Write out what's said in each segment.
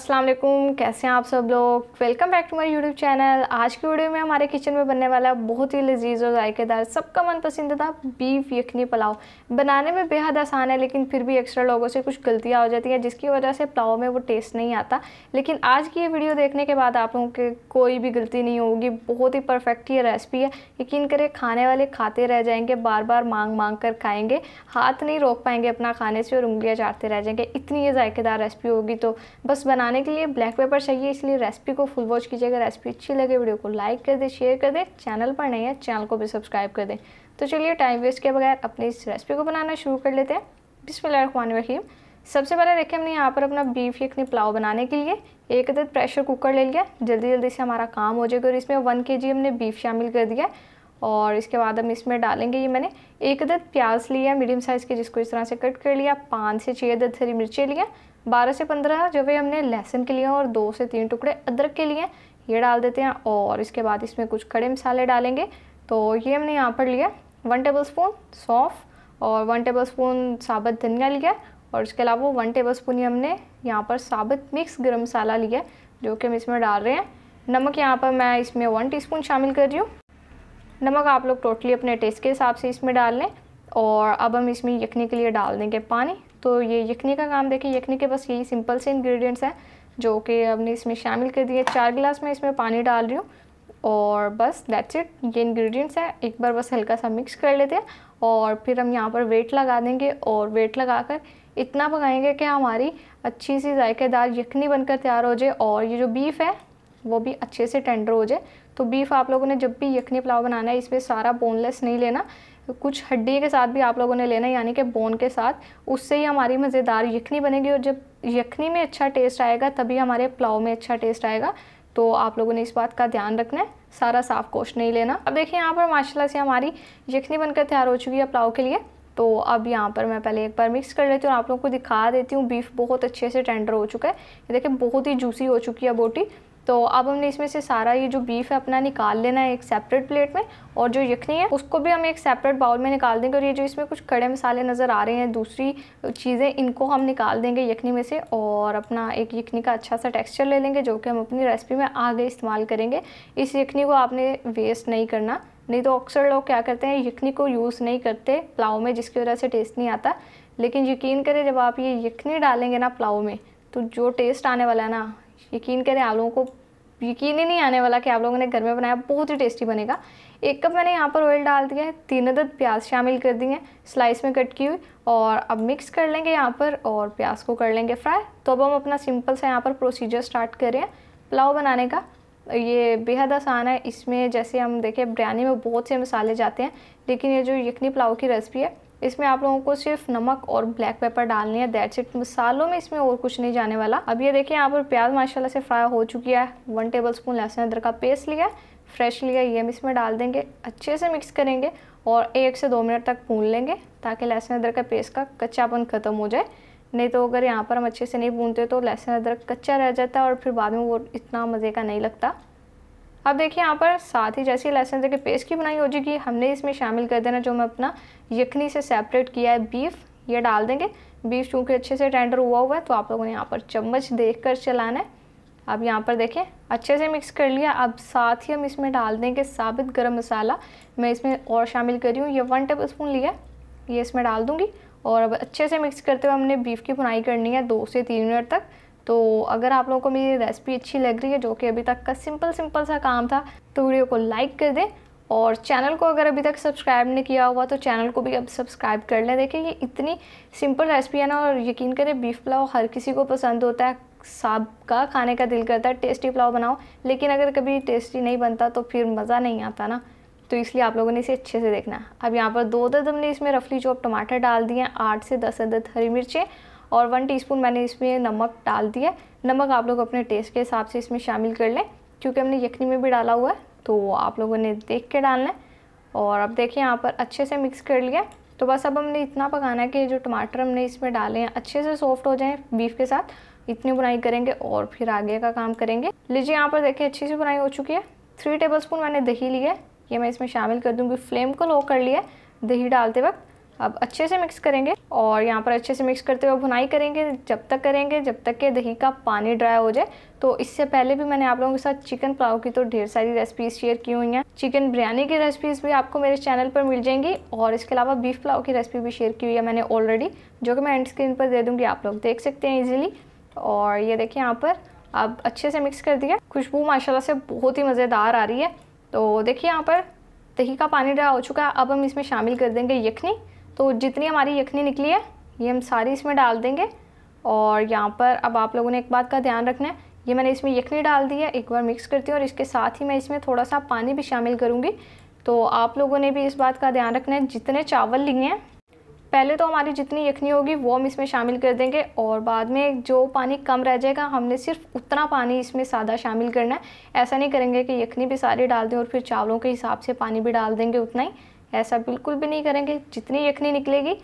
अस्सलाम वालेकुम कैसे हैं आप सब लोग welcome back to my YouTube channel आज की वीडियो में हमारे किचन में बनने वाला बहुत ही लजीज और जायकेदार सबका मन पसंदीदा बीफ यखनी पुलाव बनाने में बेहद आसान है लेकिन फिर भी एक्स्ट्रा लोगों से कुछ गलतियाँ हो जाती हैं जिसकी वजह से पुलाव में वो टेस्ट नहीं आता लेकिन आज की ये वीडियो देखने के बाद आप लोगों के कोई भी गलती नहीं होगी बहुत ही परफेक्ट ये रेसिपी है यकीन करें खाने वाले खाते रह जाएंगे बार बार मांग मांग कर खाएँगे हाथ नहीं रोक पाएंगे अपना खाने से और उंगलियाँ चाटते रह जाएंगे इतनी ये जायकेदार रेसिपी होगी तो बस बना बनाने के लिए ब्लैक पेपर चाहिए इसलिए रेसिपी को फुल वॉच कीजिएगा रेसिपी अच्छी लगे वीडियो को लाइक कर दे शेयर कर दे चैनल पर नहीं है चैनल को भी सब्सक्राइब कर दे तो चलिए टाइम वेस्ट के बगैर अपनी इस रेसिपी को बनाना शुरू कर लेते हैं रहीम सबसे पहले देखिए हमने यहाँ पर अपना बीफ यखनी पुलाव बनाने के लिए एक अदद प्रेशर कुकर ले लिया जल्दी जल्दी से हमारा काम हो जाएगा और इसमें वन के हमने बीफ शामिल कर दिया और इसके बाद हम इसमें डालेंगे ये मैंने एक अदद प्याज लिया मीडियम साइज़ के जिसको इस तरह से कट कर लिया पाँच से छः अदद हरी मिर्चें लिया बारह से पंद्रह जो भी हमने लहसुन के लिए और दो से तीन टुकड़े अदरक के लिए ये डाल देते हैं और इसके बाद इसमें कुछ खड़े मसाले डालेंगे तो ये हमने यहाँ पर लिया वन टेबल स्पून सौंफ और वन टेबल स्पून साबुत धनिया लिया और इसके अलावा वन टेबल स्पून ही हमने यहाँ पर साबुत मिक्स गर्म मसाला लिया जो कि हम इसमें डाल रहे हैं नमक यहाँ पर मैं इसमें वन स्पून शामिल कर रही हूँ नमक आप लोग टोटली अपने टेस्ट के हिसाब से इसमें डाल लें और अब हम इसमें यखने के लिए डाल देंगे पानी तो ये यखनी का काम देखिए यखनी के बस यही सिंपल से इंग्रेडिएंट्स हैं जो कि हमने इसमें शामिल कर दिए चार गिलास में इसमें पानी डाल रही हूँ और बस दैट्स इट ये इंग्रेडिएंट्स हैं एक बार बस हल्का सा मिक्स कर लेते हैं और फिर हम यहाँ पर वेट लगा देंगे और वेट लगा कर इतना पकाएँगे कि हमारी अच्छी सी जायकेदार यखनी बनकर तैयार हो जाए और ये जो बीफ़ है वो भी अच्छे से टेंडर हो जाए तो बीफ आप लोगों ने जब भी यखनी पुलाव बनाना है इसमें सारा बोनलेस नहीं लेना कुछ हड्डी के साथ भी आप लोगों ने लेना है यानी कि बोन के साथ उससे ही हमारी मज़ेदार यखनी बनेगी और जब यखनी में अच्छा टेस्ट आएगा तभी हमारे पुलाव में अच्छा टेस्ट आएगा तो आप लोगों ने इस बात का ध्यान रखना है सारा साफ कोश नहीं लेना अब देखिए यहाँ पर माशाला से हमारी यखनी बनकर तैयार हो चुकी है पुलाव के लिए तो अब यहाँ पर मैं पहले एक बार मिक्स कर लेती हूँ आप लोगों को दिखा देती हूँ बीफ बहुत अच्छे से टेंडर हो चुका है ये देखिए बहुत ही जूसी हो चुकी है बोटी तो अब हमने इसमें से सारा ये जो बीफ है अपना निकाल लेना है एक सेपरेट प्लेट में और जो यखनी है उसको भी हम एक सेपरेट बाउल में निकाल देंगे और ये जो इसमें कुछ कड़े मसाले नज़र आ रहे हैं दूसरी चीज़ें इनको हम निकाल देंगे यखनी में से और अपना एक यखनी का अच्छा सा टेक्स्चर ले लेंगे जो कि हम अपनी रेसिपी में आगे इस्तेमाल करेंगे इस यखनी को आपने वेस्ट नहीं करना नहीं तो अक्सर लोग क्या करते हैं यखनी को यूज़ नहीं करते पुलाव में जिसकी वजह से टेस्ट नहीं आता लेकिन यकीन करें जब आप ये यखनी डालेंगे ना पुलाव में तो जो टेस्ट आने वाला है ना यकीन करें आलू को यकीन ही नहीं आने वाला कि आप लोगों ने घर में बनाया बहुत ही टेस्टी बनेगा एक कप मैंने यहाँ पर ऑयल डाल दिया है तीन अदद प्याज शामिल कर दी हैं स्लाइस में कट की हुई और अब मिक्स कर लेंगे यहाँ पर और प्याज को कर लेंगे फ्राई तो अब हम अपना सिंपल सा यहाँ पर प्रोसीजर स्टार्ट करें पुलाव बनाने का ये बेहद आसान है इसमें जैसे हम देखें बिरयानी में बहुत से मसाले जाते हैं लेकिन ये जो यखनी पुलाव की रेसिपी है इसमें आप लोगों को सिर्फ नमक और ब्लैक पेपर डालनी है दैट्स इट मसालों में इसमें और कुछ नहीं जाने वाला अब ये देखिए यहाँ पर प्याज माशाल्लाह से फ्राई हो चुकी है वन टेबल स्पून लहसुन अदरक का पेस्ट लिया है फ्रेश लिया ये हम इसमें डाल देंगे अच्छे से मिक्स करेंगे और एक से दो मिनट तक भून लेंगे ताकि लहसुन अदरक का पेस्ट का कच्चापन ख़त्म हो जाए नहीं तो अगर यहाँ पर हम अच्छे से नहीं भूनते तो लहसुन अदरक कच्चा रह जाता है और फिर बाद में वो इतना मज़े का नहीं लगता अब देखिए यहाँ पर साथ ही जैसी लहसुन देखिए पेस्ट की बनाई हो जाएगी हमने इसमें शामिल कर देना जो मैं अपना यखनी से सेपरेट किया है बीफ ये डाल देंगे बीफ चूँकि अच्छे से टेंडर हुआ हुआ है तो आप लोगों ने यहाँ पर चम्मच देख कर चलाना है अब यहाँ पर देखें अच्छे से मिक्स कर लिया अब साथ ही हम इसमें डाल देंगे साबित गरम मसाला मैं इसमें और शामिल कर रही हूँ ये वन टेबल स्पून लिया ये इसमें डाल दूँगी और अब अच्छे से मिक्स करते हुए हमने बीफ की बुनाई करनी है दो से तीन मिनट तक तो अगर आप लोगों को मेरी रेसिपी अच्छी लग रही है जो कि अभी तक का सिंपल सिंपल सा काम था तो वीडियो को लाइक कर दें और चैनल को अगर अभी तक सब्सक्राइब नहीं किया हुआ तो चैनल को भी अब सब्सक्राइब कर लें देखिए ये इतनी सिंपल रेसिपी है ना और यकीन करें बीफ पुलाव हर किसी को पसंद होता है सबका खाने का दिल करता है टेस्टी पुलाव बनाओ लेकिन अगर कभी टेस्टी नहीं बनता तो फिर मज़ा नहीं आता ना तो इसलिए आप लोगों ने इसे अच्छे से देखना है अब यहाँ पर दो अदद हमने इसमें रफली चॉप टमाटर डाल दिए आठ से दस अदद हरी मिर्चें और वन टीस्पून मैंने इसमें नमक डाल दिया नमक आप लोग अपने टेस्ट के हिसाब से इसमें शामिल कर लें क्योंकि हमने यखनी में भी डाला हुआ है तो आप लोगों ने देख के डालना है और अब देखिए यहाँ पर अच्छे से मिक्स कर लिया तो बस अब हमने इतना पकाना है कि जो टमाटर हमने इसमें डाले हैं अच्छे से सॉफ्ट हो जाएँ बीफ के साथ इतनी बुनाई करेंगे और फिर आगे का काम करेंगे लीजिए यहाँ पर देखिए अच्छी सी बुनाई हो चुकी है थ्री टेबल स्पून मैंने दही लिया है ये मैं इसमें शामिल कर दूँगी फ्लेम को लो कर लिया दही डालते वक्त अब अच्छे से मिक्स करेंगे और यहाँ पर अच्छे से मिक्स करते हुए भुनाई करेंगे जब तक करेंगे जब तक के दही का पानी ड्राई हो जाए तो इससे पहले भी मैंने आप लोगों के साथ चिकन पुलाव की तो ढेर सारी रेसिपीज शेयर की हुई हैं चिकन बिरयानी की रेसिपीज़ भी आपको मेरे चैनल पर मिल जाएंगी और इसके अलावा बीफ पुलाव की रेसिपी भी शेयर की हुई है मैंने ऑलरेडी जो कि मैं एंड स्क्रीन पर दे दूँगी आप लोग देख सकते हैं ईजिली और ये देखिए यहाँ पर अब अच्छे से मिक्स कर दिया खुशबू माशाला से बहुत ही मज़ेदार आ रही है तो देखिए यहाँ पर दही का पानी ड्राई हो चुका है अब हम इसमें शामिल कर देंगे यखनी तो जितनी हमारी यखनी निकली है ये हम सारी इसमें डाल देंगे और यहाँ पर अब आप लोगों ने एक बात का ध्यान रखना है ये मैंने इसमें यखनी डाल दी है एक बार मिक्स करती हूँ और इसके साथ ही मैं इसमें थोड़ा सा पानी भी शामिल करूँगी तो आप लोगों ने भी इस बात का ध्यान रखना है जितने चावल लिए हैं पहले तो हमारी जितनी यखनी होगी वो हम इसमें शामिल कर देंगे और बाद में जो पानी कम रह जाएगा हमने सिर्फ उतना पानी इसमें सादा शामिल करना है ऐसा नहीं करेंगे कि यखनी भी सारी डाल दें और फिर चावलों के हिसाब से पानी भी डाल देंगे उतना ही ऐसा बिल्कुल भी नहीं करेंगे जितनी यखनी निकलेगी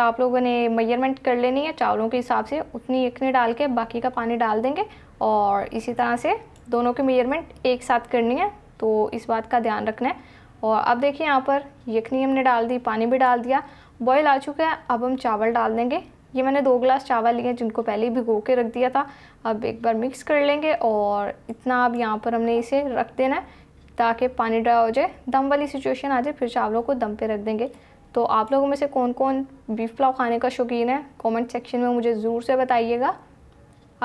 आप लोगों ने मेजरमेंट कर लेनी है चावलों के हिसाब से उतनी यखनी डाल के बाकी का पानी डाल देंगे और इसी तरह से दोनों के मेजरमेंट एक साथ करनी है तो इस बात का ध्यान रखना है और अब देखिए यहाँ पर यखनी हमने डाल दी पानी भी डाल दिया बॉयल आ चुका है अब हम चावल डाल देंगे ये मैंने दो गिलास चावल लिए हैं जिनको पहले ही भिगो के रख दिया था अब एक बार मिक्स कर लेंगे और इतना अब यहाँ पर हमने इसे रख देना है ताकि पानी ड्राई हो जाए दम वाली सिचुएशन आ जाए फिर चावलों को दम पे रख देंगे तो आप लोगों में से कौन कौन बीफ पुलाव खाने का शौकीन है कमेंट सेक्शन में मुझे ज़रूर से बताइएगा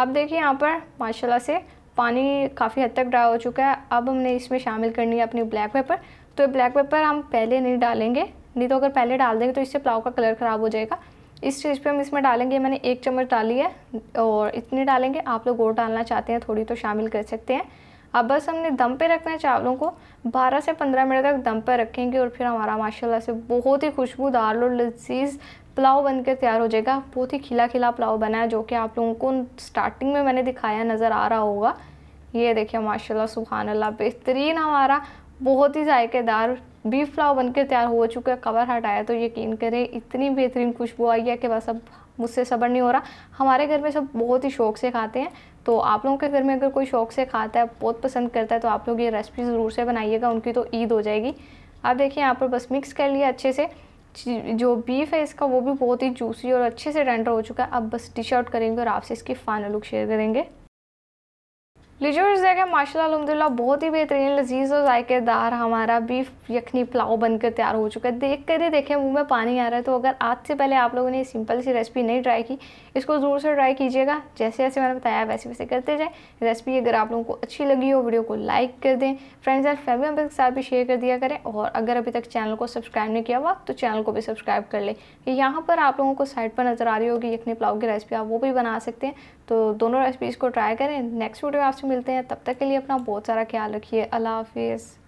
अब देखिए यहाँ पर माशाल्लाह से पानी काफ़ी हद तक ड्राई हो चुका है अब हमने इसमें शामिल करनी है अपनी ब्लैक पेपर तो ब्लैक पेपर हम पहले नहीं डालेंगे नहीं तो अगर पहले डाल देंगे तो इससे पुलाव का कलर ख़राब हो जाएगा इस स्टेज पे हम इसमें डालेंगे मैंने एक चम्मच डाली है और इतनी डालेंगे आप लोग और डालना चाहते हैं थोड़ी तो शामिल कर सकते हैं अब बस हमने दम पे रखना है चावलों को 12 से 15 मिनट तक दम पे रखेंगे और फिर हमारा माशाल्लाह से बहुत ही खुशबूदार और लजीज पुलाव बनकर तैयार हो जाएगा बहुत ही खिला खिला पुलाव बना है जो कि आप लोगों को स्टार्टिंग में मैंने दिखाया नज़र आ रहा होगा ये देखिए माशाल्लाह सुबहान अल्लाह बेहतरीन हमारा बहुत ही जायकेदार बीफ पुलाव बनकर तैयार हो चुका है कवर हटाया तो यकीन करें इतनी बेहतरीन खुशबू आई है कि बस अब मुझसे सबर नहीं हो रहा हमारे घर में सब बहुत ही शौक से खाते हैं तो आप लोगों के घर में अगर कोई शौक से खाता है बहुत पसंद करता है तो आप लोग ये रेसिपी ज़रूर से बनाइएगा उनकी तो ईद हो जाएगी आप देखिए यहाँ पर बस मिक्स कर लिया अच्छे से जो बीफ है इसका वो भी बहुत ही जूसी और अच्छे से टेंडर हो चुका है अब बस डिश आउट करेंगे और आपसे इसकी फाइनल लुक शेयर करेंगे लीजिए इस जगह माशा अलहमदिल्ला बहुत ही बेहतरीन लजीज और जायकेदार हमारा बीफ यखनी पुलाव बनकर तैयार हो चुका है देख कर ही देखें मुँह में पानी आ रहा है तो अगर आज से पहले आप लोगों ने सिंपल सी रेसिपी नहीं ट्राई की इसको ज़रूर से ट्राई कीजिएगा जैसे जैसे मैंने बताया वैसे वैसे करते जाए रेसिपी अगर आप लोगों को अच्छी लगी हो वीडियो को लाइक कर दें फ्रेंड्स एंड फैमिली मेम्बर के साथ भी शेयर कर दिया करें और अगर अभी तक चैनल को सब्सक्राइब नहीं किया हुआ तो चैनल को भी सब्सक्राइब कर लें यहाँ पर आप लोगों को साइड पर नज़र आ रही होगी यखनी पुलाव की रेसिपी आप वो भी बना सकते हैं तो दोनों रेसिपीज़ को ट्राई करें नेक्स्ट वीडियो में आपसे मिलते हैं तब तक के लिए अपना बहुत सारा ख्याल रखिए अल्लाह हाफिज़